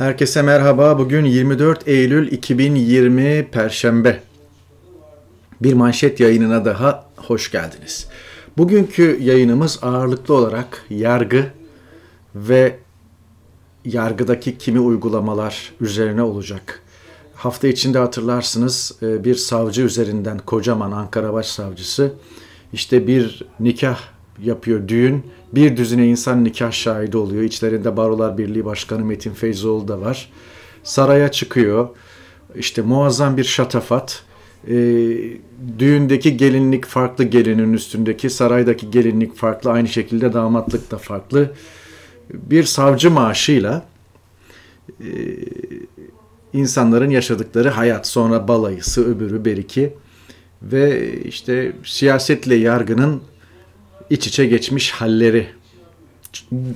Herkese merhaba. Bugün 24 Eylül 2020 Perşembe. Bir manşet yayınına daha hoş geldiniz. Bugünkü yayınımız ağırlıklı olarak yargı ve yargıdaki kimi uygulamalar üzerine olacak. Hafta içinde hatırlarsınız e, bir savcı üzerinden kocaman Ankara Başsavcısı işte bir nikah yapıyor düğün bir düzine insan nikah şahidi oluyor. İçlerinde Barolar Birliği Başkanı Metin Feyzoğlu da var. Saraya çıkıyor. İşte muazzam bir şatafat. E, düğündeki gelinlik farklı gelinin üstündeki, saraydaki gelinlik farklı, aynı şekilde damatlık da farklı. Bir savcı maaşıyla e, insanların yaşadıkları hayat, sonra balayısı, öbürü, beriki ve işte siyasetle yargının iç içe geçmiş halleri.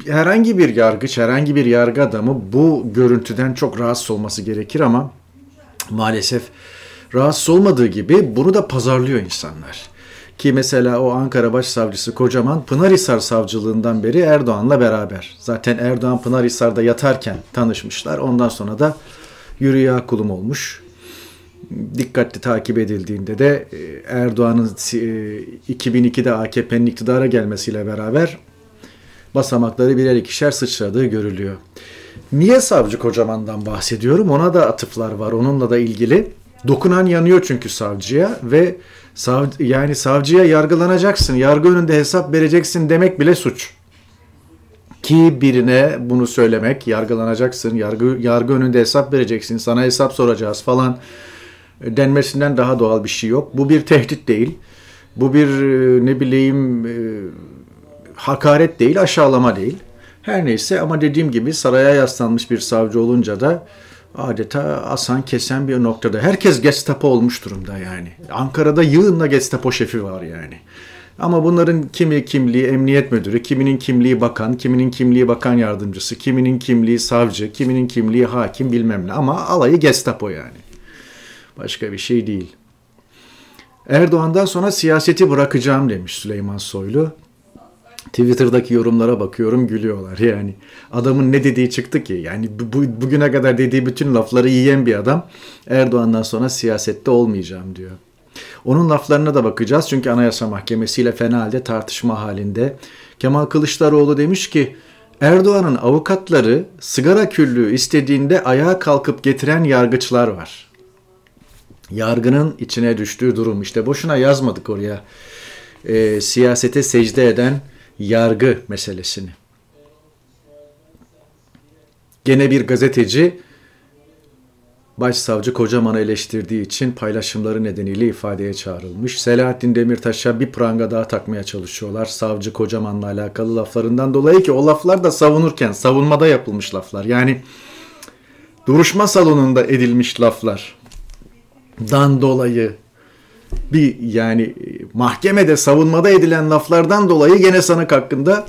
Herhangi bir yargıç, herhangi bir yargı adamı bu görüntüden çok rahatsız olması gerekir ama maalesef rahatsız olmadığı gibi bunu da pazarlıyor insanlar. Ki mesela o Ankara Başsavcısı Kocaman Pınarhisar Savcılığından beri Erdoğan'la beraber. Zaten Erdoğan Pınarhisar'da yatarken tanışmışlar. Ondan sonra da yürüye kulum olmuş dikkatli takip edildiğinde de e, Erdoğan'ın 2002'de e, AKP'nin iktidara gelmesiyle beraber basamakları birer ikişer sıçradığı görülüyor. Niye savcı kocamandan bahsediyorum? Ona da atıflar var. Onunla da ilgili. Dokunan yanıyor çünkü savcıya ve sav, yani savcıya yargılanacaksın, yargı önünde hesap vereceksin demek bile suç. Ki birine bunu söylemek, yargılanacaksın, yargı, yargı önünde hesap vereceksin, sana hesap soracağız falan denmesinden daha doğal bir şey yok. Bu bir tehdit değil. Bu bir e, ne bileyim e, hakaret değil, aşağılama değil. Her neyse ama dediğim gibi saraya yaslanmış bir savcı olunca da adeta asan kesen bir noktada. Herkes Gestapo olmuş durumda yani. Ankara'da yığınla Gestapo şefi var yani. Ama bunların kimi kimliği emniyet müdürü, kiminin kimliği bakan, kiminin kimliği bakan yardımcısı, kiminin kimliği savcı, kiminin kimliği hakim bilmem ne. Ama alayı Gestapo yani. Başka bir şey değil. Erdoğan'dan sonra siyaseti bırakacağım demiş Süleyman Soylu. Twitter'daki yorumlara bakıyorum gülüyorlar yani. Adamın ne dediği çıktı ki? Yani bu, bugüne kadar dediği bütün lafları yiyen bir adam Erdoğan'dan sonra siyasette olmayacağım diyor. Onun laflarına da bakacağız çünkü Anayasa Mahkemesi ile fena halde tartışma halinde. Kemal Kılıçdaroğlu demiş ki Erdoğan'ın avukatları sigara küllüğü istediğinde ayağa kalkıp getiren yargıçlar var yargının içine düştüğü durum. İşte boşuna yazmadık oraya e, siyasete secde eden yargı meselesini. Gene bir gazeteci Başsavcı kocaman eleştirdiği için paylaşımları nedeniyle ifadeye çağrılmış. Selahattin Demirtaş'a bir pranga daha takmaya çalışıyorlar. Savcı Kocaman'la alakalı laflarından dolayı ki o laflar da savunurken, savunmada yapılmış laflar. Yani duruşma salonunda edilmiş laflar dan dolayı bir yani mahkemede savunmada edilen laflardan dolayı gene sanık hakkında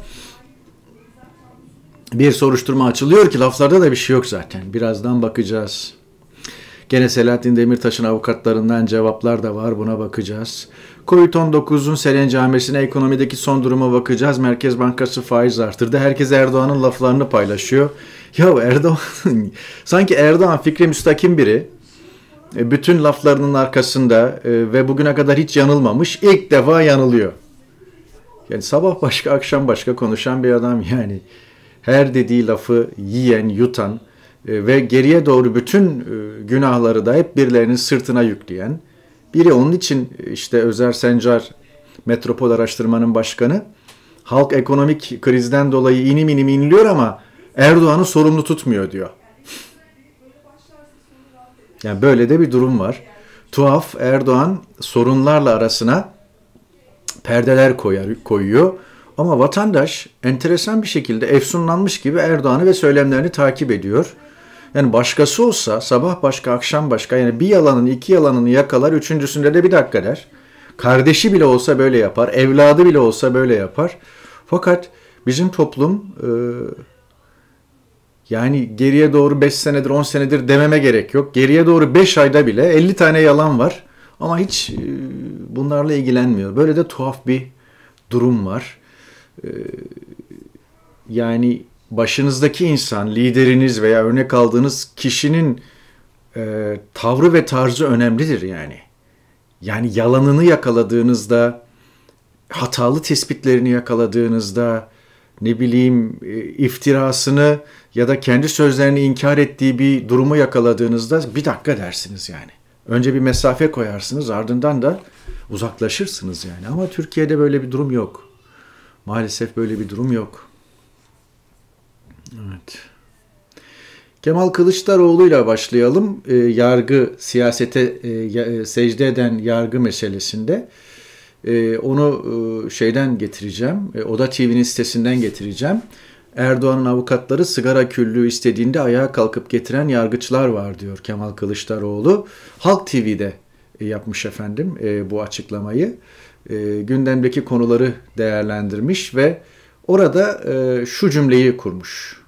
bir soruşturma açılıyor ki laflarda da bir şey yok zaten. Birazdan bakacağız. Gene Selahattin Demirtaş'ın avukatlarından cevaplar da var buna bakacağız. Covid-19'un camisine ekonomideki son duruma bakacağız. Merkez Bankası faiz artırdı. Herkes Erdoğan'ın laflarını paylaşıyor. Ya Erdoğan sanki Erdoğan fikri müstakim biri. E, bütün laflarının arkasında e, ve bugüne kadar hiç yanılmamış ilk defa yanılıyor. Yani sabah başka akşam başka konuşan bir adam yani her dediği lafı yiyen, yutan e, ve geriye doğru bütün günahları da hep birilerinin sırtına yükleyen biri onun için işte Özer Sencar Metropol Araştırma'nın başkanı halk ekonomik krizden dolayı inim inim inliyor ama Erdoğan'ı sorumlu tutmuyor diyor. Yani böyle de bir durum var. Tuhaf Erdoğan sorunlarla arasına perdeler koyar, koyuyor. Ama vatandaş enteresan bir şekilde efsunlanmış gibi Erdoğan'ı ve söylemlerini takip ediyor. Yani başkası olsa sabah başka akşam başka yani bir yalanın iki yalanını yakalar üçüncüsünde de bir dakika der. Kardeşi bile olsa böyle yapar, evladı bile olsa böyle yapar. Fakat bizim toplum e, yani geriye doğru 5 senedir 10 senedir dememe gerek yok. Geriye doğru 5 ayda bile 50 tane yalan var. Ama hiç e, bunlarla ilgilenmiyor. Böyle de tuhaf bir durum var. E, yani başınızdaki insan, lideriniz veya örnek aldığınız kişinin e, tavrı ve tarzı önemlidir yani. Yani yalanını yakaladığınızda, hatalı tespitlerini yakaladığınızda, ne bileyim iftirasını ya da kendi sözlerini inkar ettiği bir durumu yakaladığınızda bir dakika dersiniz yani. Önce bir mesafe koyarsınız ardından da uzaklaşırsınız yani. Ama Türkiye'de böyle bir durum yok. Maalesef böyle bir durum yok. Evet. Kemal Kılıçdaroğlu ile başlayalım. E, yargı, siyasete e, e, secde eden yargı meselesinde. E, onu e, şeyden getireceğim. E, Oda TV'nin sitesinden getireceğim. Erdoğan'ın avukatları sigara küllüğü istediğinde ayağa kalkıp getiren yargıçlar var diyor Kemal Kılıçdaroğlu. Halk TV'de e, yapmış efendim e, bu açıklamayı. E, gündemdeki konuları değerlendirmiş ve orada e, şu cümleyi kurmuş.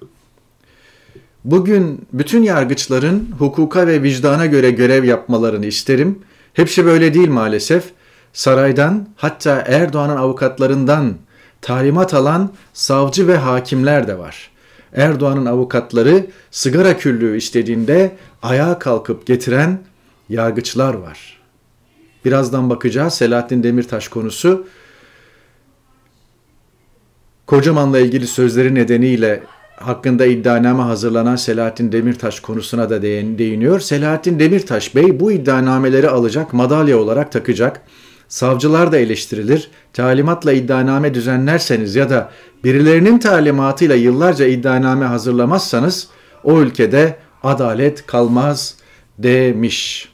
Bugün bütün yargıçların hukuka ve vicdana göre görev yapmalarını isterim. Hepsi böyle değil maalesef. Saraydan hatta Erdoğan'ın avukatlarından talimat alan savcı ve hakimler de var. Erdoğan'ın avukatları sigara küllüğü işlediğinde ayağa kalkıp getiren yargıçlar var. Birazdan bakacağız Selahattin Demirtaş konusu. Kocaman'la ilgili sözleri nedeniyle hakkında iddianame hazırlanan Selahattin Demirtaş konusuna da değiniyor. Selahattin Demirtaş Bey bu iddianameleri alacak, madalya olarak takacak savcılar da eleştirilir, talimatla iddianame düzenlerseniz ya da birilerinin talimatıyla yıllarca iddianame hazırlamazsanız o ülkede adalet kalmaz demiş.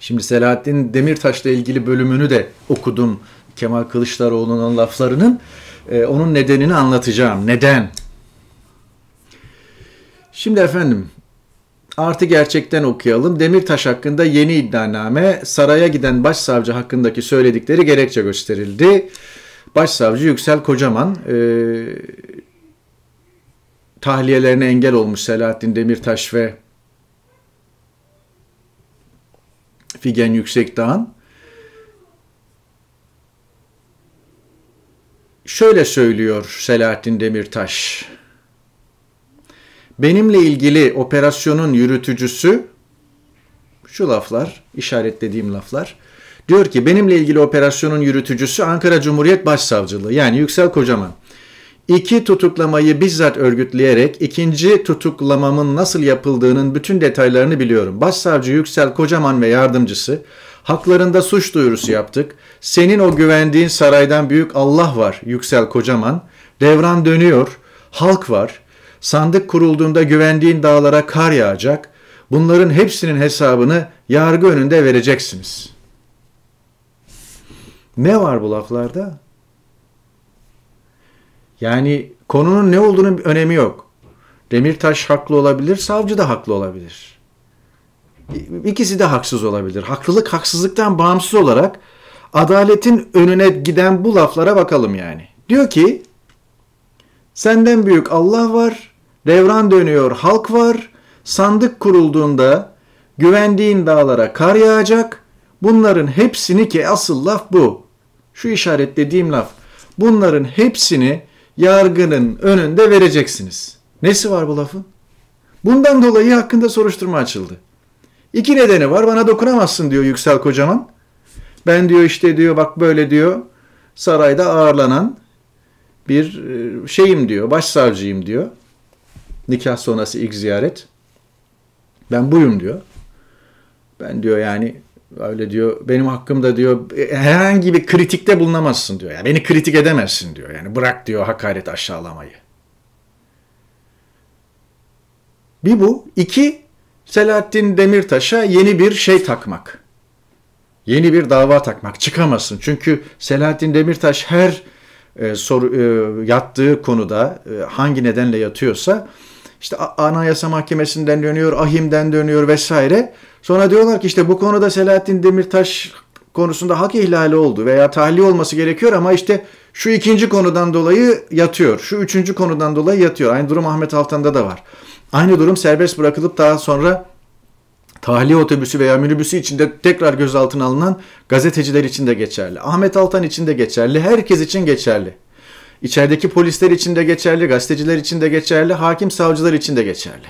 Şimdi Selahattin Demirtaş'la ilgili bölümünü de okudum Kemal Kılıçdaroğlu'nun laflarının. Ee, onun nedenini anlatacağım. Neden? Şimdi efendim Artı gerçekten okuyalım. Demirtaş hakkında yeni iddianame saraya giden başsavcı hakkındaki söyledikleri gerekçe gösterildi. Başsavcı Yüksel Kocaman e, tahliyelerine engel olmuş Selahattin Demirtaş ve Figen Yüksekdağ'ın. Şöyle söylüyor Selahattin Demirtaş. Benimle ilgili operasyonun yürütücüsü şu laflar, işaretlediğim laflar. Diyor ki benimle ilgili operasyonun yürütücüsü Ankara Cumhuriyet Başsavcılığı yani Yüksel Kocaman. İki tutuklamayı bizzat örgütleyerek ikinci tutuklamamın nasıl yapıldığının bütün detaylarını biliyorum. Başsavcı Yüksel Kocaman ve yardımcısı haklarında suç duyurusu yaptık. Senin o güvendiğin saraydan büyük Allah var Yüksel Kocaman. Devran dönüyor. Halk var sandık kurulduğunda güvendiğin dağlara kar yağacak, bunların hepsinin hesabını yargı önünde vereceksiniz. Ne var bu laflarda? Yani konunun ne olduğunun önemi yok. Demirtaş haklı olabilir, savcı da haklı olabilir. İkisi de haksız olabilir. Haklılık haksızlıktan bağımsız olarak adaletin önüne giden bu laflara bakalım yani. Diyor ki senden büyük Allah var devran dönüyor, halk var. Sandık kurulduğunda güvendiğin dağlara kar yağacak. Bunların hepsini ki asıl laf bu. Şu işaretlediğim laf. Bunların hepsini yargının önünde vereceksiniz. Nesi var bu lafın? Bundan dolayı hakkında soruşturma açıldı. İki nedeni var. Bana dokunamazsın diyor Yüksel Kocaman. Ben diyor işte diyor bak böyle diyor sarayda ağırlanan bir e, şeyim diyor, başsavcıyım diyor nikah sonrası ilk ziyaret. Ben buyum diyor. Ben diyor yani öyle diyor benim hakkımda diyor herhangi bir kritikte bulunamazsın diyor. Yani beni kritik edemezsin diyor. Yani bırak diyor hakaret aşağılamayı. Bir bu. iki Selahattin Demirtaş'a yeni bir şey takmak. Yeni bir dava takmak. çıkamazsın Çünkü Selahattin Demirtaş her e, soru, e, yattığı konuda e, hangi nedenle yatıyorsa işte Anayasa Mahkemesi'nden dönüyor, Ahim'den dönüyor vesaire. Sonra diyorlar ki işte bu konuda Selahattin Demirtaş konusunda hak ihlali oldu veya tahliye olması gerekiyor ama işte şu ikinci konudan dolayı yatıyor. Şu üçüncü konudan dolayı yatıyor. Aynı durum Ahmet Altan'da da var. Aynı durum serbest bırakılıp daha sonra tahliye otobüsü veya minibüsü içinde tekrar gözaltına alınan gazeteciler için de geçerli. Ahmet Altan için de geçerli. Herkes için geçerli. İçerideki polisler için de geçerli, gazeteciler için de geçerli, hakim savcılar için de geçerli.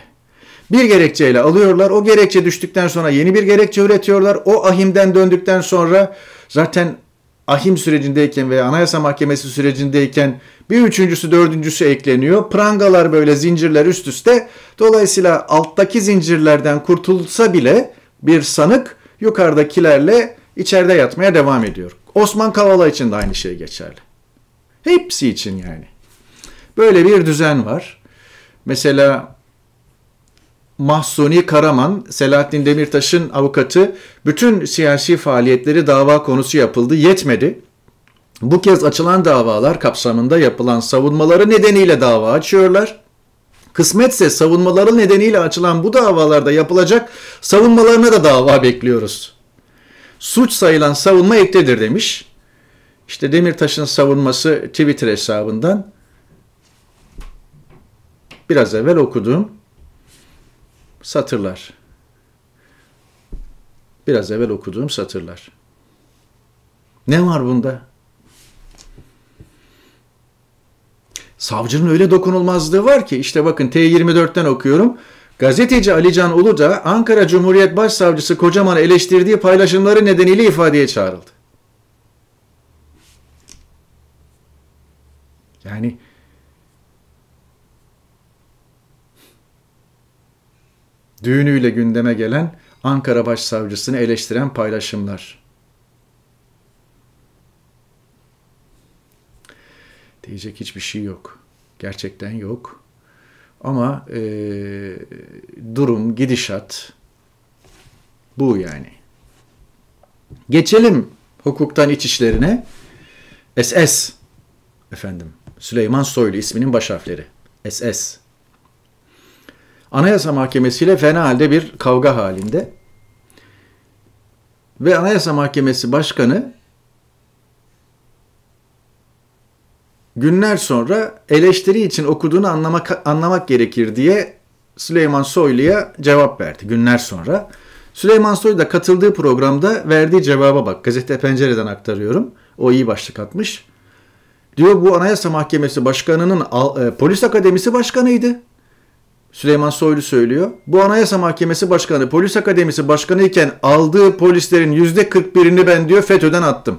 Bir gerekçeyle alıyorlar, o gerekçe düştükten sonra yeni bir gerekçe üretiyorlar. O ahimden döndükten sonra zaten ahim sürecindeyken veya anayasa mahkemesi sürecindeyken bir üçüncüsü dördüncüsü ekleniyor. Prangalar böyle zincirler üst üste. Dolayısıyla alttaki zincirlerden kurtulsa bile bir sanık yukarıdakilerle içeride yatmaya devam ediyor. Osman Kavala için de aynı şey geçerli. Hepsi için yani. Böyle bir düzen var. Mesela Mahsuni Karaman, Selahattin Demirtaş'ın avukatı bütün siyasi faaliyetleri dava konusu yapıldı. Yetmedi. Bu kez açılan davalar kapsamında yapılan savunmaları nedeniyle dava açıyorlar. Kısmetse savunmaları nedeniyle açılan bu davalarda yapılacak savunmalarına da dava bekliyoruz. Suç sayılan savunma ektedir demiş. İşte Demirtaş'ın savunması Twitter hesabından biraz evvel okuduğum satırlar. Biraz evvel okuduğum satırlar. Ne var bunda? Savcının öyle dokunulmazlığı var ki işte bakın T24'ten okuyorum. Gazeteci Alican Uludağ Ankara Cumhuriyet Başsavcısı Kocaman eleştirdiği paylaşımları nedeniyle ifadeye çağrıldı. Yani düğünüyle gündeme gelen Ankara Başsavcısını eleştiren paylaşımlar. Diyecek hiçbir şey yok. Gerçekten yok. Ama e, durum, gidişat bu yani. Geçelim hukuktan iç işlerine. SS efendim. Süleyman Soylu isminin baş harfleri. SS. Anayasa Mahkemesi ile fena halde bir kavga halinde. Ve Anayasa Mahkemesi Başkanı günler sonra eleştiri için okuduğunu anlamak, anlamak gerekir diye Süleyman Soylu'ya cevap verdi günler sonra. Süleyman Soylu da katıldığı programda verdiği cevaba bak. Gazete Pencere'den aktarıyorum. O iyi başlık atmış. Diyor bu Anayasa Mahkemesi Başkanı'nın e, polis akademisi başkanıydı. Süleyman Soylu söylüyor. Bu Anayasa Mahkemesi Başkanı polis akademisi başkanı iken aldığı polislerin yüzde 41'ini ben diyor FETÖ'den attım.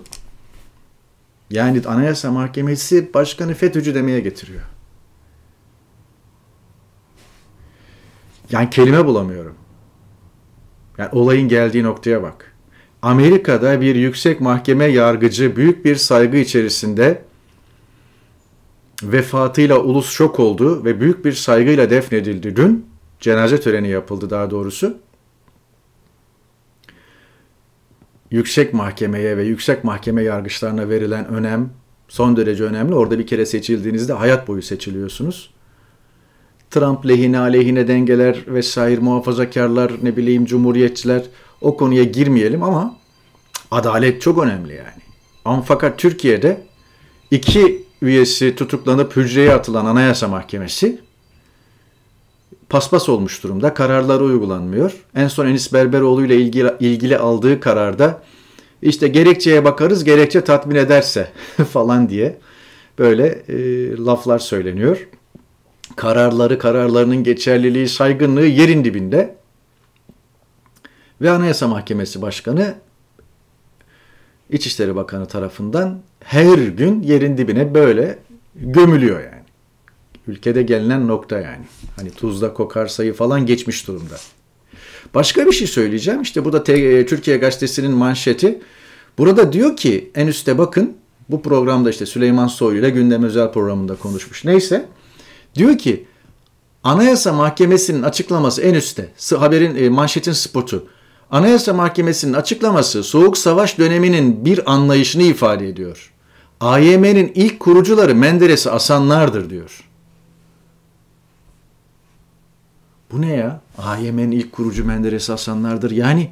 Yani Anayasa Mahkemesi Başkanı FETÖ'cü demeye getiriyor. Yani kelime bulamıyorum. Yani olayın geldiği noktaya bak. Amerika'da bir yüksek mahkeme yargıcı büyük bir saygı içerisinde vefatıyla ulus şok oldu ve büyük bir saygıyla defnedildi dün. Cenaze töreni yapıldı daha doğrusu. Yüksek mahkemeye ve yüksek mahkeme yargıçlarına verilen önem son derece önemli. Orada bir kere seçildiğinizde hayat boyu seçiliyorsunuz. Trump lehine aleyhine dengeler vesaire muhafazakarlar ne bileyim cumhuriyetçiler o konuya girmeyelim ama adalet çok önemli yani. Ama fakat Türkiye'de iki üyesi tutuklanıp hücreye atılan Anayasa Mahkemesi paspas olmuş durumda. Kararları uygulanmıyor. En son Enis Berberoğlu ile ilgili, ilgili aldığı kararda işte gerekçeye bakarız, gerekçe tatmin ederse falan diye böyle e, laflar söyleniyor. Kararları, kararlarının geçerliliği, saygınlığı yerin dibinde. Ve Anayasa Mahkemesi Başkanı İçişleri Bakanı tarafından her gün yerin dibine böyle gömülüyor yani. Ülkede gelinen nokta yani. Hani tuzda kokar sayı falan geçmiş durumda. Başka bir şey söyleyeceğim. İşte bu da e, Türkiye Gazetesi'nin manşeti. Burada diyor ki en üste bakın. Bu programda işte Süleyman Soylu ile gündem özel programında konuşmuş. Neyse. Diyor ki Anayasa Mahkemesi'nin açıklaması en üstte. Haberin e, manşetin spotu. Anayasa Mahkemesi'nin açıklaması soğuk savaş döneminin bir anlayışını ifade ediyor. AYM'nin ilk kurucuları Menderes'i asanlardır diyor. Bu ne ya? AYM'nin ilk kurucu Menderes'i asanlardır. Yani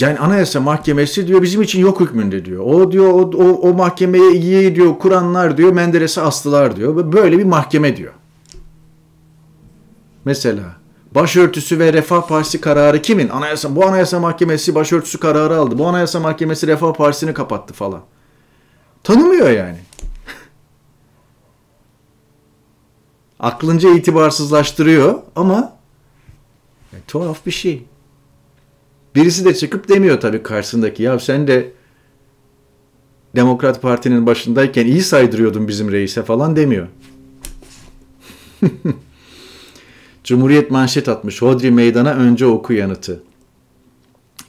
yani Anayasa Mahkemesi diyor bizim için yok hükmünde diyor. O diyor o, o, o mahkemeye iyi diyor kuranlar diyor menderesi astılar diyor. Böyle bir mahkeme diyor. Mesela Başörtüsü ve Refah Partisi kararı kimin? Anayasa, bu Anayasa Mahkemesi başörtüsü kararı aldı. Bu Anayasa Mahkemesi Refah Partisi'ni kapattı falan. Tanımıyor yani. Aklınca itibarsızlaştırıyor ama yani, tuhaf bir şey. Birisi de çıkıp demiyor tabii karşısındaki ya sen de Demokrat Parti'nin başındayken iyi saydırıyordun bizim reise falan demiyor. Cumhuriyet manşet atmış. Hodri meydana önce oku yanıtı.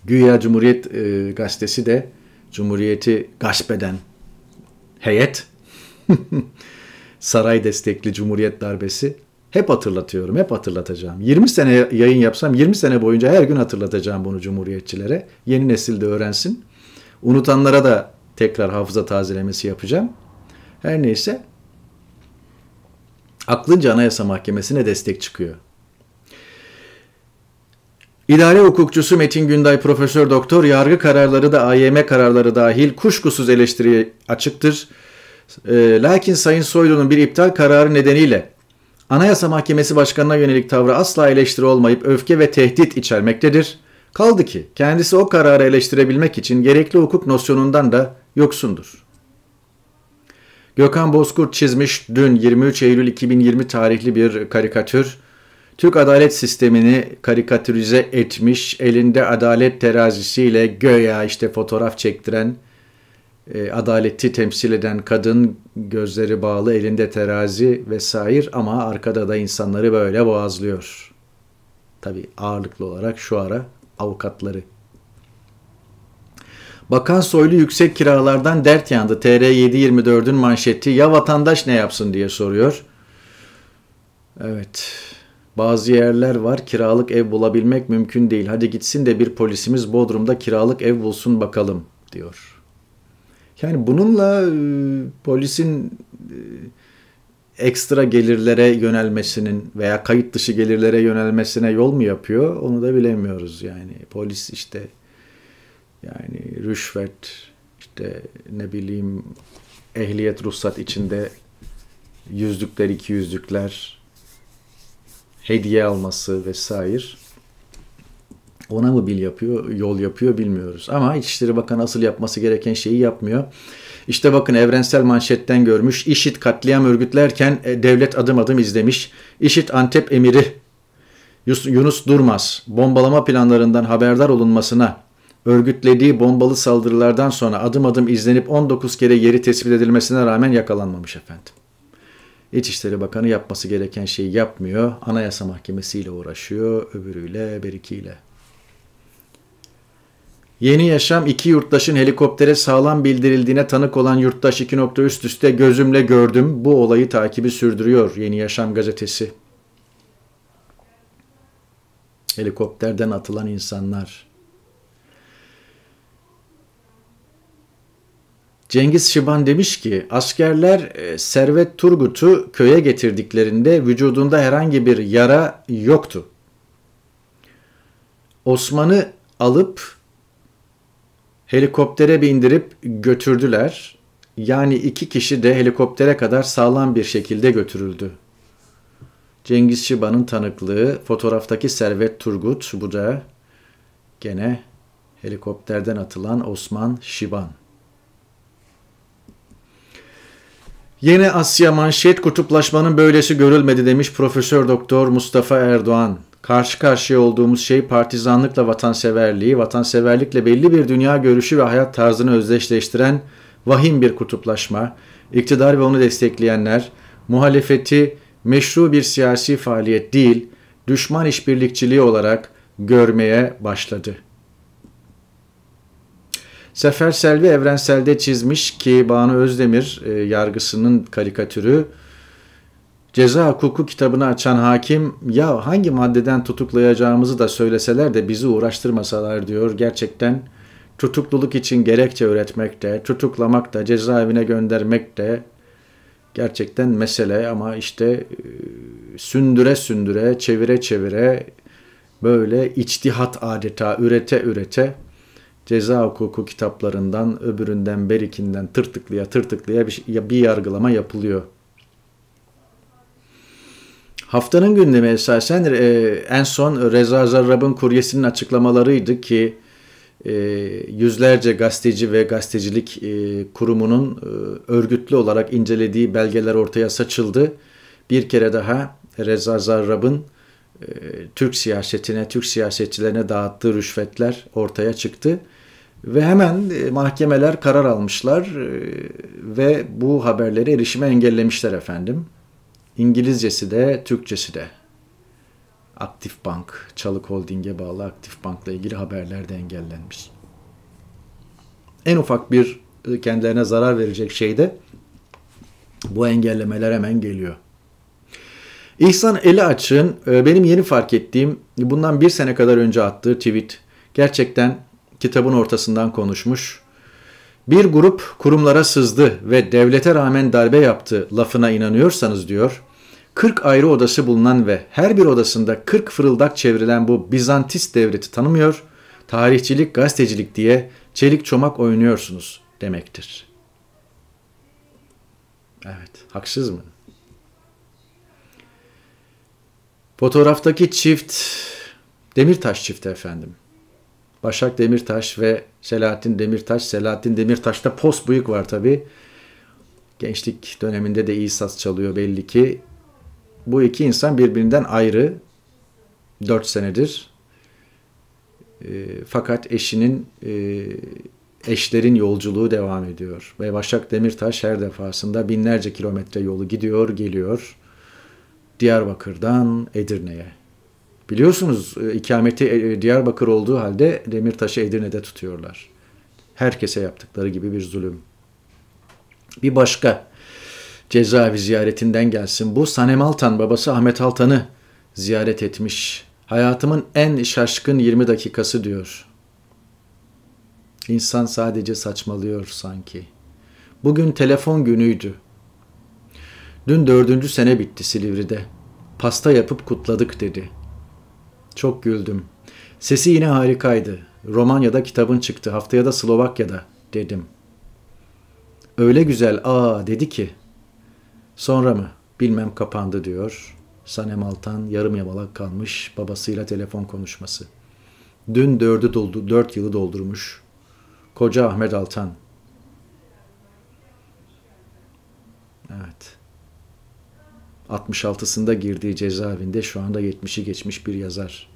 Güya Cumhuriyet e, gazetesi de Cumhuriyeti gasp eden heyet saray destekli Cumhuriyet darbesi hep hatırlatıyorum, hep hatırlatacağım. 20 sene yayın yapsam 20 sene boyunca her gün hatırlatacağım bunu cumhuriyetçilere. Yeni nesil de öğrensin. Unutanlara da tekrar hafıza tazelemesi yapacağım. Her neyse aklınca Anayasa Mahkemesi'ne destek çıkıyor. İdare hukukçusu Metin Günday Profesör Doktor yargı kararları da AYM kararları dahil kuşkusuz eleştiriye açıktır. E, lakin Sayın Soylu'nun bir iptal kararı nedeniyle Anayasa Mahkemesi Başkanı'na yönelik tavrı asla eleştiri olmayıp öfke ve tehdit içermektedir. Kaldı ki kendisi o kararı eleştirebilmek için gerekli hukuk nosyonundan da yoksundur. Gökhan Bozkurt çizmiş dün 23 Eylül 2020 tarihli bir karikatür. Türk adalet sistemini karikatürize etmiş, elinde adalet terazisiyle göya işte fotoğraf çektiren, e, adaleti temsil eden kadın, gözleri bağlı, elinde terazi vesaire ama arkada da insanları böyle boğazlıyor. tabi ağırlıklı olarak şu ara avukatları Bakan Soylu yüksek kiralardan dert yandı. TR 724'ün manşeti ya vatandaş ne yapsın diye soruyor. Evet. Bazı yerler var kiralık ev bulabilmek mümkün değil. Hadi gitsin de bir polisimiz Bodrum'da kiralık ev bulsun bakalım diyor. Yani bununla e, polisin e, ekstra gelirlere yönelmesinin veya kayıt dışı gelirlere yönelmesine yol mu yapıyor onu da bilemiyoruz yani. Polis işte yani rüşvet, işte ne bileyim ehliyet ruhsat içinde yüzlükler, iki yüzlükler, hediye alması vesaire. Ona mı bil yapıyor, yol yapıyor bilmiyoruz. Ama İçişleri Bakanı asıl yapması gereken şeyi yapmıyor. İşte bakın evrensel manşetten görmüş. İşit katliam örgütlerken e, devlet adım adım izlemiş. İşit Antep emiri Yunus Durmaz bombalama planlarından haberdar olunmasına örgütlediği bombalı saldırılardan sonra adım adım izlenip 19 kere yeri tespit edilmesine rağmen yakalanmamış efendim. İçişleri Bakanı yapması gereken şeyi yapmıyor. Anayasa Mahkemesi ile uğraşıyor. Öbürüyle, berikiyle. Yeni Yaşam iki yurttaşın helikoptere sağlam bildirildiğine tanık olan yurttaş 2 nokta üst üste gözümle gördüm. Bu olayı takibi sürdürüyor Yeni Yaşam gazetesi. Helikopterden atılan insanlar. Cengiz Şiban demiş ki askerler e, Servet Turgut'u köye getirdiklerinde vücudunda herhangi bir yara yoktu. Osman'ı alıp helikoptere bindirip götürdüler. Yani iki kişi de helikoptere kadar sağlam bir şekilde götürüldü. Cengiz Şiban'ın tanıklığı, fotoğraftaki Servet Turgut, bu da gene helikopterden atılan Osman Şiban. Yeni Asya manşet kutuplaşmanın böylesi görülmedi demiş Profesör Doktor Mustafa Erdoğan. Karşı karşıya olduğumuz şey partizanlıkla vatanseverliği, vatanseverlikle belli bir dünya görüşü ve hayat tarzını özdeşleştiren vahim bir kutuplaşma. İktidar ve onu destekleyenler muhalefeti meşru bir siyasi faaliyet değil, düşman işbirlikçiliği olarak görmeye başladı. Sefer Selvi Evrensel'de çizmiş ki Banu Özdemir e, yargısının karikatürü Ceza hukuku kitabını açan hakim ya hangi maddeden tutuklayacağımızı da söyleseler de bizi uğraştırmasalar diyor. Gerçekten tutukluluk için gerekçe öğretmek de, tutuklamak da, cezaevine göndermek de gerçekten mesele ama işte e, sündüre sündüre, çevire çevire böyle içtihat adeta, ürete ürete ceza hukuku kitaplarından öbüründen berikinden tırtıklıya tırtıklıya bir, şey, bir yargılama yapılıyor. Haftanın gündemi esasen e, en son Reza Zarrab'ın kuryesinin açıklamalarıydı ki e, yüzlerce gazeteci ve gazetecilik e, kurumunun e, örgütlü olarak incelediği belgeler ortaya saçıldı. Bir kere daha Reza Zarrab'ın e, Türk siyasetine, Türk siyasetçilerine dağıttığı rüşvetler ortaya çıktı. Ve hemen e, mahkemeler karar almışlar e, ve bu haberleri erişime engellemişler efendim. İngilizcesi de Türkçesi de. Aktif Bank, Çalık Holding'e bağlı Aktif Bank'la ilgili haberler de engellenmiş. En ufak bir e, kendilerine zarar verecek şey de bu engellemeler hemen geliyor. İhsan Eli Açın benim yeni fark ettiğim bundan bir sene kadar önce attığı tweet gerçekten kitabın ortasından konuşmuş. Bir grup kurumlara sızdı ve devlete rağmen darbe yaptı lafına inanıyorsanız diyor, 40 ayrı odası bulunan ve her bir odasında 40 fırıldak çevrilen bu Bizantist devleti tanımıyor, tarihçilik, gazetecilik diye çelik çomak oynuyorsunuz demektir. Evet, haksız mı? Fotoğraftaki çift Demirtaş çifti efendim. Başak Demirtaş ve Selahattin Demirtaş. Selahattin Demirtaş'ta post bıyık var tabi. Gençlik döneminde de iyi saz çalıyor belli ki. Bu iki insan birbirinden ayrı. dört senedir. E, fakat eşinin e, eşlerin yolculuğu devam ediyor. Ve Başak Demirtaş her defasında binlerce kilometre yolu gidiyor, geliyor. Diyarbakır'dan Edirne'ye. Biliyorsunuz e, ikameti e, e, Diyarbakır olduğu halde Demirtaş'ı Edirne'de tutuyorlar. Herkese yaptıkları gibi bir zulüm. Bir başka cezaevi ziyaretinden gelsin. Bu Sanem Altan babası Ahmet Altan'ı ziyaret etmiş. Hayatımın en şaşkın 20 dakikası diyor. İnsan sadece saçmalıyor sanki. Bugün telefon günüydü. Dün dördüncü sene bitti Silivri'de. Pasta yapıp kutladık dedi. Çok güldüm. Sesi yine harikaydı. Romanya'da kitabın çıktı. Haftaya da Slovakya'da dedim. Öyle güzel aa dedi ki. Sonra mı? Bilmem kapandı diyor. Sanem Altan yarım yamalak kalmış babasıyla telefon konuşması. Dün dördü doldu, dört yılı doldurmuş. Koca Ahmet Altan. Evet. 66'sında girdiği cezaevinde şu anda 70'i geçmiş bir yazar.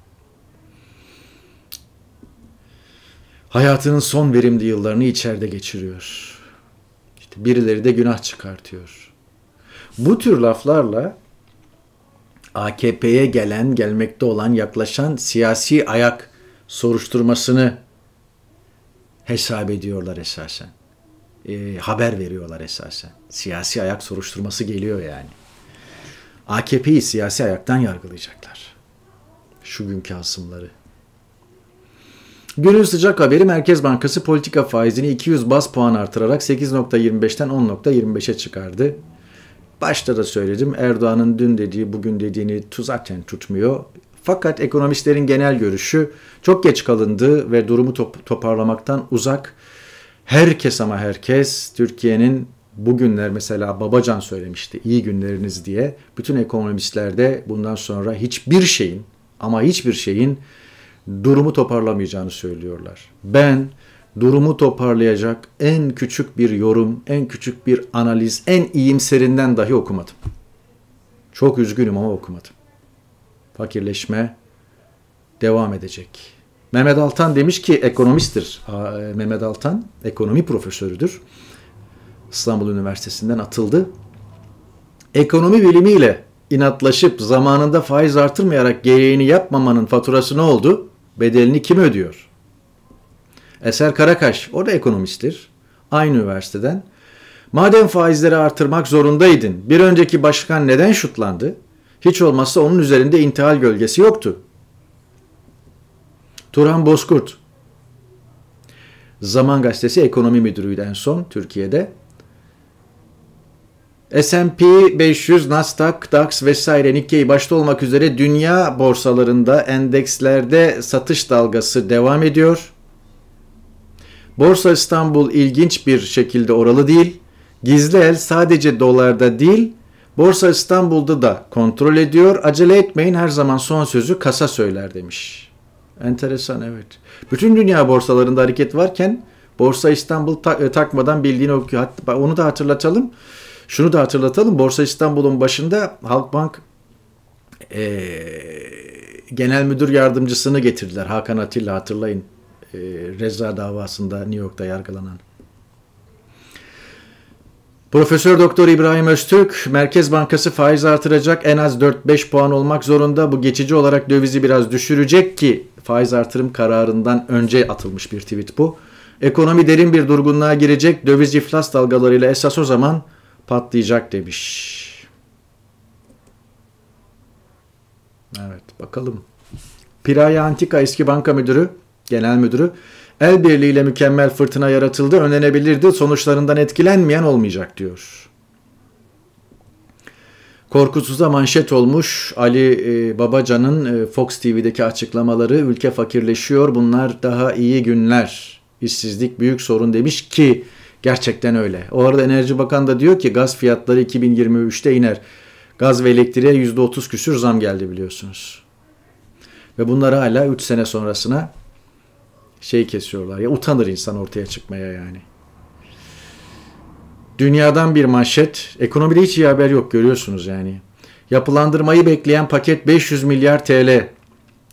Hayatının son verimli yıllarını içeride geçiriyor. İşte birileri de günah çıkartıyor. Bu tür laflarla AKP'ye gelen, gelmekte olan, yaklaşan siyasi ayak soruşturmasını hesap ediyorlar esasen. E, haber veriyorlar esasen. Siyasi ayak soruşturması geliyor yani. AKP'yi siyasi ayaktan yargılayacaklar. Şu günkü asımları. Günün sıcak haberi Merkez Bankası politika faizini 200 bas puan artırarak 8.25'ten 10.25'e çıkardı. Başta da söyledim Erdoğan'ın dün dediği bugün dediğini zaten tutmuyor. Fakat ekonomistlerin genel görüşü çok geç kalındı ve durumu top- toparlamaktan uzak. Herkes ama herkes Türkiye'nin bugünler mesela Babacan söylemişti iyi günleriniz diye. Bütün ekonomistler de bundan sonra hiçbir şeyin ama hiçbir şeyin durumu toparlamayacağını söylüyorlar. Ben durumu toparlayacak en küçük bir yorum, en küçük bir analiz, en iyimserinden dahi okumadım. Çok üzgünüm ama okumadım. Fakirleşme devam edecek. Mehmet Altan demiş ki ekonomisttir. E, Mehmet Altan ekonomi profesörüdür. İstanbul Üniversitesi'nden atıldı. Ekonomi bilimiyle inatlaşıp zamanında faiz artırmayarak gereğini yapmamanın faturası ne oldu? Bedelini kim ödüyor? Eser Karakaş, o da ekonomisttir. Aynı üniversiteden. Madem faizleri artırmak zorundaydın, bir önceki başkan neden şutlandı? Hiç olmazsa onun üzerinde intihal gölgesi yoktu. Turhan Bozkurt, Zaman Gazetesi ekonomi müdürüydü en son Türkiye'de. S&P 500, Nasdaq, DAX vesaire Nikkei başta olmak üzere dünya borsalarında endekslerde satış dalgası devam ediyor. Borsa İstanbul ilginç bir şekilde oralı değil. Gizli el sadece dolarda değil, Borsa İstanbul'da da kontrol ediyor. Acele etmeyin her zaman son sözü kasa söyler demiş. Enteresan evet. Bütün dünya borsalarında hareket varken Borsa İstanbul ta- e, takmadan bildiğin okuyor. Hatta onu da hatırlatalım. Şunu da hatırlatalım. Borsa İstanbul'un başında Halkbank e, genel müdür yardımcısını getirdiler. Hakan Atilla hatırlayın. E, Reza davasında New York'ta yargılanan. Profesör Doktor İbrahim Öztürk, Merkez Bankası faiz artıracak en az 4-5 puan olmak zorunda. Bu geçici olarak dövizi biraz düşürecek ki faiz artırım kararından önce atılmış bir tweet bu. Ekonomi derin bir durgunluğa girecek, döviz iflas dalgalarıyla esas o zaman patlayacak demiş. Evet bakalım. Piraya Antika eski banka müdürü, genel müdürü el birliğiyle mükemmel fırtına yaratıldı, önlenebilirdi, sonuçlarından etkilenmeyen olmayacak diyor. Korkusuza manşet olmuş Ali e, Babacan'ın e, Fox TV'deki açıklamaları ülke fakirleşiyor bunlar daha iyi günler. İşsizlik büyük sorun demiş ki Gerçekten öyle. O arada Enerji Bakanı da diyor ki gaz fiyatları 2023'te iner. Gaz ve elektriğe %30 küsür zam geldi biliyorsunuz. Ve bunları hala 3 sene sonrasına şey kesiyorlar. Ya utanır insan ortaya çıkmaya yani. Dünyadan bir manşet. Ekonomide hiç iyi haber yok görüyorsunuz yani. Yapılandırmayı bekleyen paket 500 milyar TL.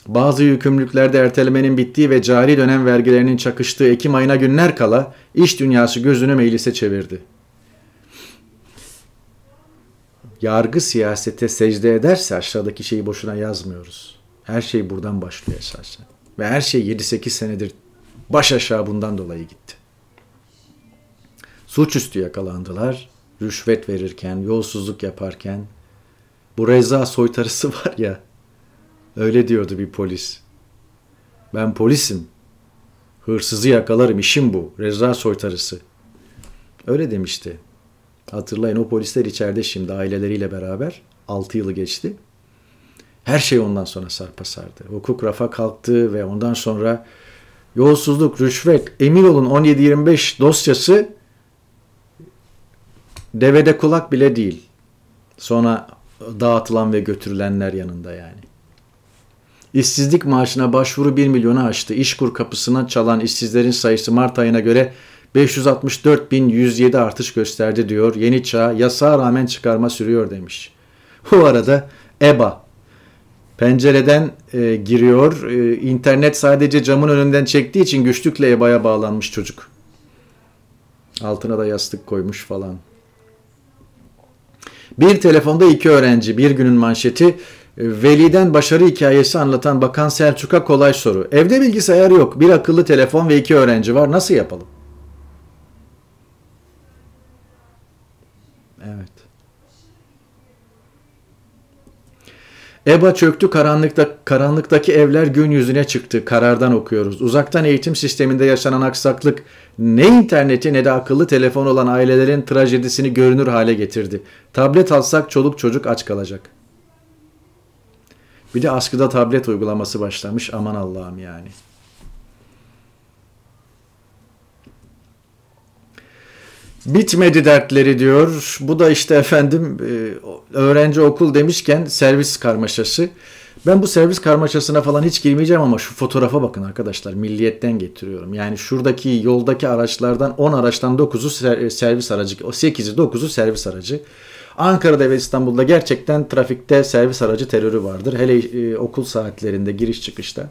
Bazı yükümlülüklerde ertelemenin bittiği ve cari dönem vergilerinin çakıştığı Ekim ayına günler kala iş dünyası gözünü meclise çevirdi. Yargı siyasete secde ederse aşağıdaki şeyi boşuna yazmıyoruz. Her şey buradan başlıyor esasen. Ve her şey 7-8 senedir baş aşağı bundan dolayı gitti. Suçüstü yakalandılar. Rüşvet verirken, yolsuzluk yaparken. Bu Reza soytarısı var ya Öyle diyordu bir polis. Ben polisim. Hırsızı yakalarım işim bu. Rezra soytarısı. Öyle demişti. Hatırlayın o polisler içeride şimdi aileleriyle beraber. 6 yılı geçti. Her şey ondan sonra sarpa sardı. Hukuk rafa kalktı ve ondan sonra yolsuzluk, rüşvet, emin olun 17-25 dosyası devede kulak bile değil. Sonra dağıtılan ve götürülenler yanında yani. İşsizlik maaşına başvuru 1 milyonu aştı. İşkur kapısına çalan işsizlerin sayısı Mart ayına göre 564.107 artış gösterdi diyor. Yeni Çağ yasağa rağmen çıkarma sürüyor demiş. Bu arada EBA pencereden e, giriyor. E, internet sadece camın önünden çektiği için güçlükle EBA'ya bağlanmış çocuk. Altına da yastık koymuş falan. Bir telefonda iki öğrenci. Bir günün manşeti e, Veli'den başarı hikayesi anlatan Bakan Selçuk'a kolay soru. Evde bilgisayar yok. Bir akıllı telefon ve iki öğrenci var. Nasıl yapalım? Evet. EBA çöktü karanlıkta, karanlıktaki evler gün yüzüne çıktı. Karardan okuyoruz. Uzaktan eğitim sisteminde yaşanan aksaklık ne interneti ne de akıllı telefon olan ailelerin trajedisini görünür hale getirdi. Tablet alsak çoluk çocuk aç kalacak.'' Bir de askıda tablet uygulaması başlamış. Aman Allah'ım yani. Bitmedi dertleri diyor. Bu da işte efendim e, öğrenci okul demişken servis karmaşası. Ben bu servis karmaşasına falan hiç girmeyeceğim ama şu fotoğrafa bakın arkadaşlar. Milliyetten getiriyorum. Yani şuradaki yoldaki araçlardan 10 araçtan 9'u servis aracı, 8'i 9'u servis aracı. Ankara'da ve İstanbul'da gerçekten trafikte servis aracı terörü vardır. Hele e, okul saatlerinde giriş çıkışta.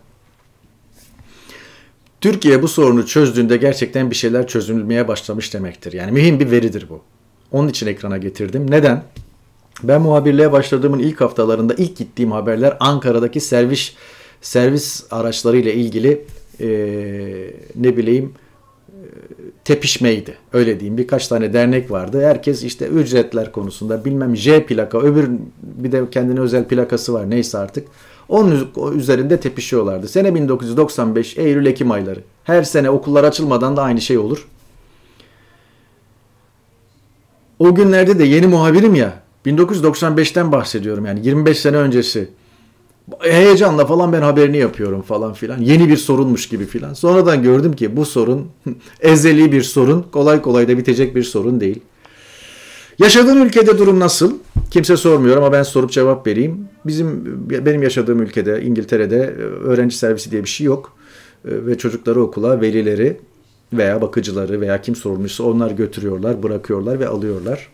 Türkiye bu sorunu çözdüğünde gerçekten bir şeyler çözülmeye başlamış demektir. Yani mühim bir veridir bu. Onun için ekrana getirdim. Neden? Ben muhabirliğe başladığımın ilk haftalarında ilk gittiğim haberler Ankara'daki servis servis araçlarıyla ilgili e, ne bileyim tepişmeydi. Öyle diyeyim. Birkaç tane dernek vardı. Herkes işte ücretler konusunda bilmem J plaka öbür bir de kendine özel plakası var neyse artık. Onun üzerinde tepişiyorlardı. Sene 1995 Eylül-Ekim ayları. Her sene okullar açılmadan da aynı şey olur. O günlerde de yeni muhabirim ya 1995'ten bahsediyorum yani 25 sene öncesi heyecanla falan ben haberini yapıyorum falan filan. Yeni bir sorunmuş gibi filan. Sonradan gördüm ki bu sorun ezeli bir sorun. Kolay kolay da bitecek bir sorun değil. Yaşadığın ülkede durum nasıl? Kimse sormuyor ama ben sorup cevap vereyim. Bizim benim yaşadığım ülkede İngiltere'de e, öğrenci servisi diye bir şey yok e, ve çocukları okula velileri veya bakıcıları veya kim sorumluysa onlar götürüyorlar, bırakıyorlar ve alıyorlar.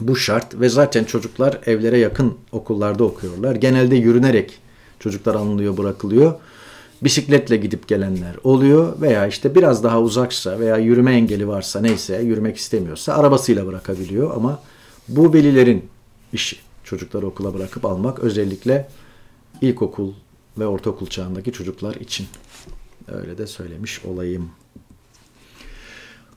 Bu şart ve zaten çocuklar evlere yakın okullarda okuyorlar. Genelde yürünerek çocuklar alınıyor, bırakılıyor. Bisikletle gidip gelenler oluyor veya işte biraz daha uzaksa veya yürüme engeli varsa neyse yürümek istemiyorsa arabasıyla bırakabiliyor ama bu velilerin işi çocukları okula bırakıp almak özellikle ilkokul ve ortaokul çağındaki çocuklar için. Öyle de söylemiş olayım.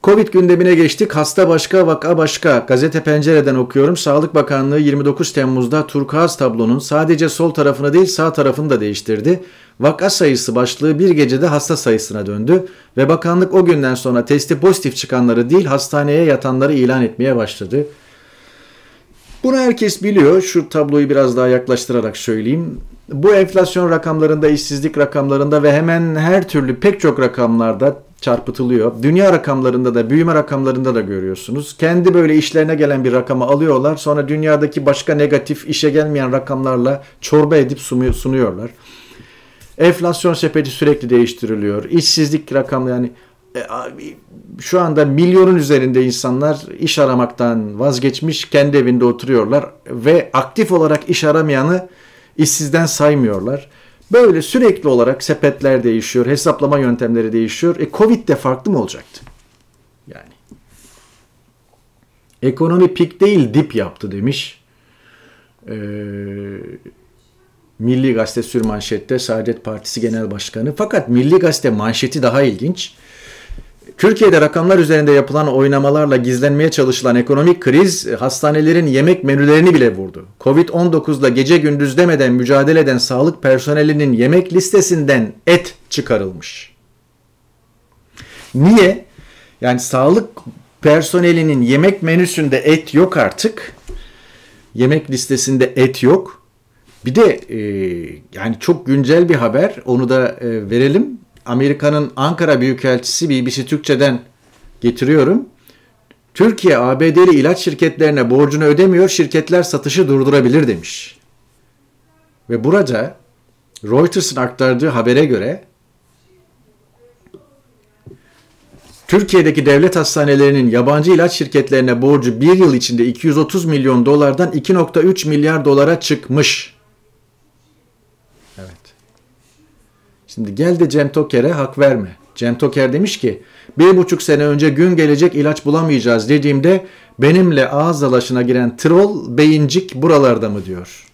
Covid gündemine geçtik. Hasta başka, vaka başka. Gazete Pencere'den okuyorum. Sağlık Bakanlığı 29 Temmuz'da turkuaz tablonun sadece sol tarafını değil sağ tarafını da değiştirdi. Vaka sayısı başlığı bir gecede hasta sayısına döndü ve bakanlık o günden sonra testi pozitif çıkanları değil hastaneye yatanları ilan etmeye başladı. Bunu herkes biliyor. Şu tabloyu biraz daha yaklaştırarak söyleyeyim. Bu enflasyon rakamlarında, işsizlik rakamlarında ve hemen her türlü pek çok rakamlarda çarpıtılıyor. Dünya rakamlarında da büyüme rakamlarında da görüyorsunuz. Kendi böyle işlerine gelen bir rakamı alıyorlar. Sonra dünyadaki başka negatif işe gelmeyen rakamlarla çorba edip sunuyorlar. Enflasyon sepeti sürekli değiştiriliyor. İşsizlik rakamı yani e, şu anda milyonun üzerinde insanlar iş aramaktan vazgeçmiş kendi evinde oturuyorlar ve aktif olarak iş aramayanı işsizden saymıyorlar. Böyle sürekli olarak sepetler değişiyor, hesaplama yöntemleri değişiyor. E Covid de farklı mı olacaktı? Yani. Ekonomi pik değil dip yaptı demiş. Ee, Milli Gazete sürmanşette Saadet Partisi Genel Başkanı. Fakat Milli Gazete manşeti daha ilginç. Türkiye'de rakamlar üzerinde yapılan oynamalarla gizlenmeye çalışılan ekonomik kriz e, hastanelerin yemek menülerini bile vurdu. covid 19 ile gece gündüz demeden mücadele eden sağlık personelinin yemek listesinden et çıkarılmış. Niye? Yani sağlık personelinin yemek menüsünde et yok artık. Yemek listesinde et yok. Bir de e, yani çok güncel bir haber onu da e, verelim. Amerika'nın Ankara Büyükelçisi BBC Türkçe'den getiriyorum. Türkiye ABD'li ilaç şirketlerine borcunu ödemiyor, şirketler satışı durdurabilir demiş. Ve burada Reuters'ın aktardığı habere göre Türkiye'deki devlet hastanelerinin yabancı ilaç şirketlerine borcu bir yıl içinde 230 milyon dolardan 2.3 milyar dolara çıkmış. Şimdi gel de Cem Toker'e hak verme. Cem Toker demiş ki bir buçuk sene önce gün gelecek ilaç bulamayacağız dediğimde benimle ağız dalaşına giren troll beyincik buralarda mı diyor.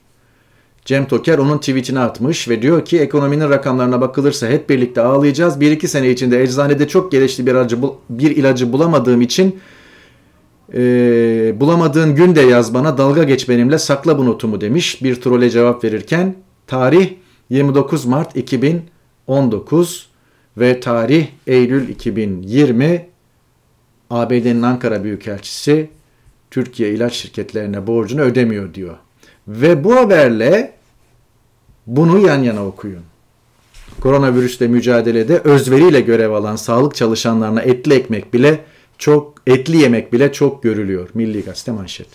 Cem Toker onun tweetini atmış ve diyor ki ekonominin rakamlarına bakılırsa hep birlikte ağlayacağız. Bir iki sene içinde eczanede çok gelişli bir, acı, bir ilacı bulamadığım için e, bulamadığın gün de yaz bana dalga geç benimle sakla bu notumu demiş. Bir trole cevap verirken tarih 29 Mart 2000 19 ve tarih Eylül 2020 ABD'nin Ankara Büyükelçisi Türkiye ilaç şirketlerine borcunu ödemiyor diyor. Ve bu haberle bunu yan yana okuyun. Koronavirüsle mücadelede özveriyle görev alan sağlık çalışanlarına etli ekmek bile çok etli yemek bile çok görülüyor. Milli Gazete manşet.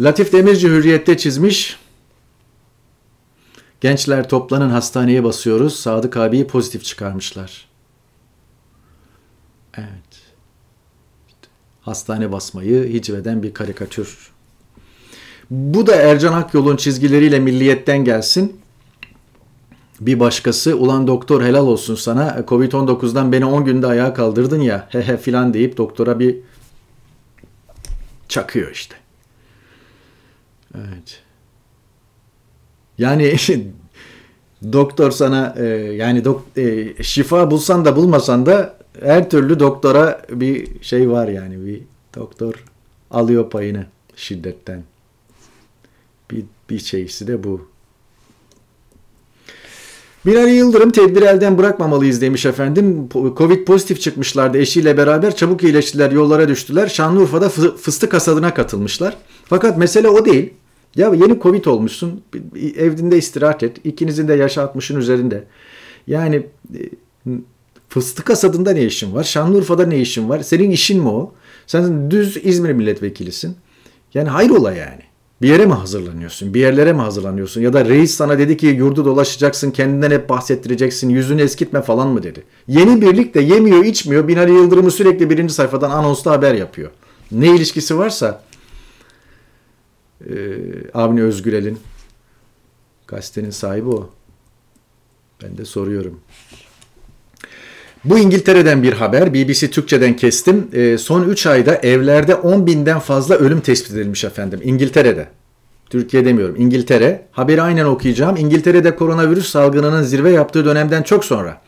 Latif Demirci Hürriyet'te çizmiş. Gençler toplanın hastaneye basıyoruz. Sadık abiyi pozitif çıkarmışlar. Evet. hastane basmayı hicveden bir karikatür. Bu da Ercan Akyol'un çizgileriyle milliyetten gelsin. Bir başkası ulan doktor helal olsun sana Covid-19'dan beni 10 günde ayağa kaldırdın ya hehe filan deyip doktora bir çakıyor işte. Evet. Yani doktor sana e, yani dok, e, şifa bulsan da bulmasan da her türlü doktora bir şey var yani bir doktor alıyor payını şiddetten. Bir, bir şeysi de bu. Binali Yıldırım tedbir elden bırakmamalıyız demiş efendim. Covid pozitif çıkmışlardı eşiyle beraber çabuk iyileştiler yollara düştüler. Şanlıurfa'da fıstık hasadına katılmışlar. Fakat mesele o değil. Ya yeni Covid olmuşsun. Evinde istirahat et. İkinizin de yaş 60'ın üzerinde. Yani e, fıstık asadında ne işin var? Şanlıurfa'da ne işin var? Senin işin mi o? Sen düz İzmir milletvekilisin. Yani hayrola yani. Bir yere mi hazırlanıyorsun? Bir yerlere mi hazırlanıyorsun? Ya da reis sana dedi ki yurdu dolaşacaksın, kendinden hep bahsettireceksin, yüzünü eskitme falan mı dedi. Yeni birlik de yemiyor, içmiyor. Binali Yıldırım'ı sürekli birinci sayfadan anonsla haber yapıyor. Ne ilişkisi varsa e, Avni Özgürel'in gazetenin sahibi o. Ben de soruyorum. Bu İngiltere'den bir haber. BBC Türkçe'den kestim. E, son 3 ayda evlerde 10 binden fazla ölüm tespit edilmiş efendim. İngiltere'de. Türkiye demiyorum. İngiltere. Haberi aynen okuyacağım. İngiltere'de koronavirüs salgınının zirve yaptığı dönemden çok sonra.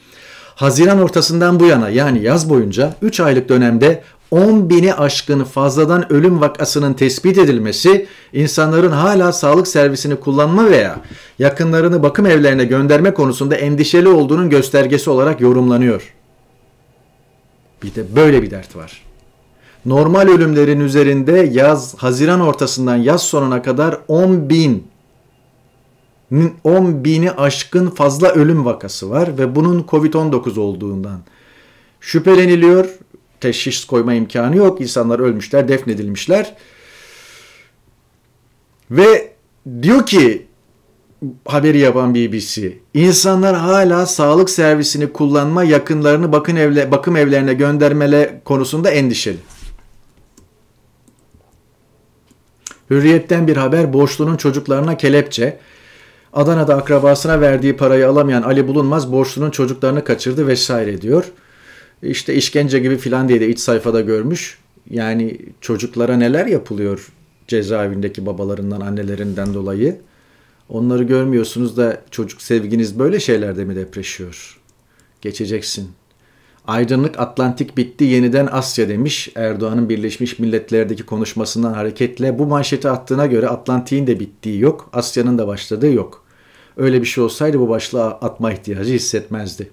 Haziran ortasından bu yana yani yaz boyunca 3 aylık dönemde 10 bini aşkın fazladan ölüm vakasının tespit edilmesi, insanların hala sağlık servisini kullanma veya yakınlarını bakım evlerine gönderme konusunda endişeli olduğunun göstergesi olarak yorumlanıyor. Bir de böyle bir dert var. Normal ölümlerin üzerinde yaz Haziran ortasından yaz sonuna kadar 10 bin 10 bini aşkın fazla ölüm vakası var ve bunun Covid-19 olduğundan şüpheleniliyor teşhis koyma imkanı yok. İnsanlar ölmüşler, defnedilmişler. Ve diyor ki haberi yapan BBC. İnsanlar hala sağlık servisini kullanma, yakınlarını bakım, evle, bakım evlerine göndermele konusunda endişeli. Hürriyetten bir haber borçlunun çocuklarına kelepçe. Adana'da akrabasına verdiği parayı alamayan Ali Bulunmaz borçlunun çocuklarını kaçırdı vesaire diyor işte işkence gibi filan diye de iç sayfada görmüş. Yani çocuklara neler yapılıyor cezaevindeki babalarından, annelerinden dolayı. Onları görmüyorsunuz da çocuk sevginiz böyle şeylerde mi depreşiyor? Geçeceksin. Aydınlık Atlantik bitti yeniden Asya demiş Erdoğan'ın Birleşmiş Milletler'deki konuşmasından hareketle bu manşeti attığına göre Atlantik'in de bittiği yok, Asya'nın da başladığı yok. Öyle bir şey olsaydı bu başlığa atma ihtiyacı hissetmezdi.''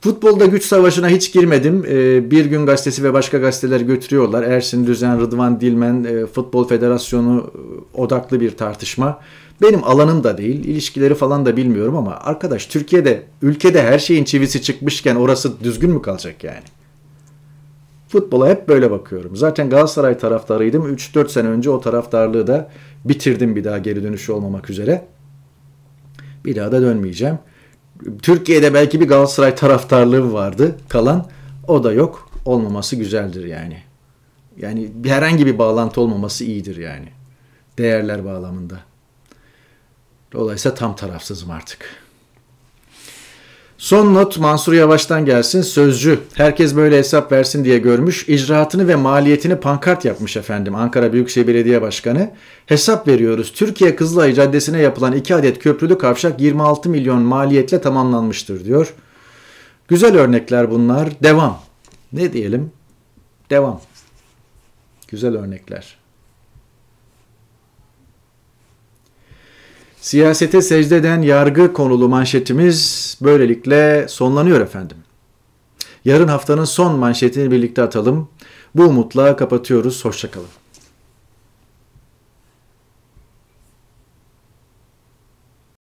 Futbolda güç savaşına hiç girmedim. Ee, bir gün gazetesi ve başka gazeteler götürüyorlar. Ersin Düzen, Rıdvan Dilmen, e, Futbol Federasyonu e, odaklı bir tartışma. Benim alanım da değil, ilişkileri falan da bilmiyorum ama arkadaş Türkiye'de, ülkede her şeyin çivisi çıkmışken orası düzgün mü kalacak yani? Futbola hep böyle bakıyorum. Zaten Galatasaray taraftarıydım. 3-4 sene önce o taraftarlığı da bitirdim bir daha geri dönüşü olmamak üzere. Bir daha da dönmeyeceğim. Türkiye'de belki bir Galatasaray taraftarlığı vardı kalan. O da yok. Olmaması güzeldir yani. Yani herhangi bir bağlantı olmaması iyidir yani. Değerler bağlamında. Dolayısıyla tam tarafsızım artık. Son not Mansur Yavaş'tan gelsin. Sözcü. Herkes böyle hesap versin diye görmüş. İcraatını ve maliyetini pankart yapmış efendim Ankara Büyükşehir Belediye Başkanı. Hesap veriyoruz. Türkiye Kızılay Caddesi'ne yapılan 2 adet köprülü kavşak 26 milyon maliyetle tamamlanmıştır diyor. Güzel örnekler bunlar. Devam. Ne diyelim? Devam. Güzel örnekler. Siyasete secdeden yargı konulu manşetimiz böylelikle sonlanıyor efendim. Yarın haftanın son manşetini birlikte atalım. Bu umutla kapatıyoruz. Hoşçakalın.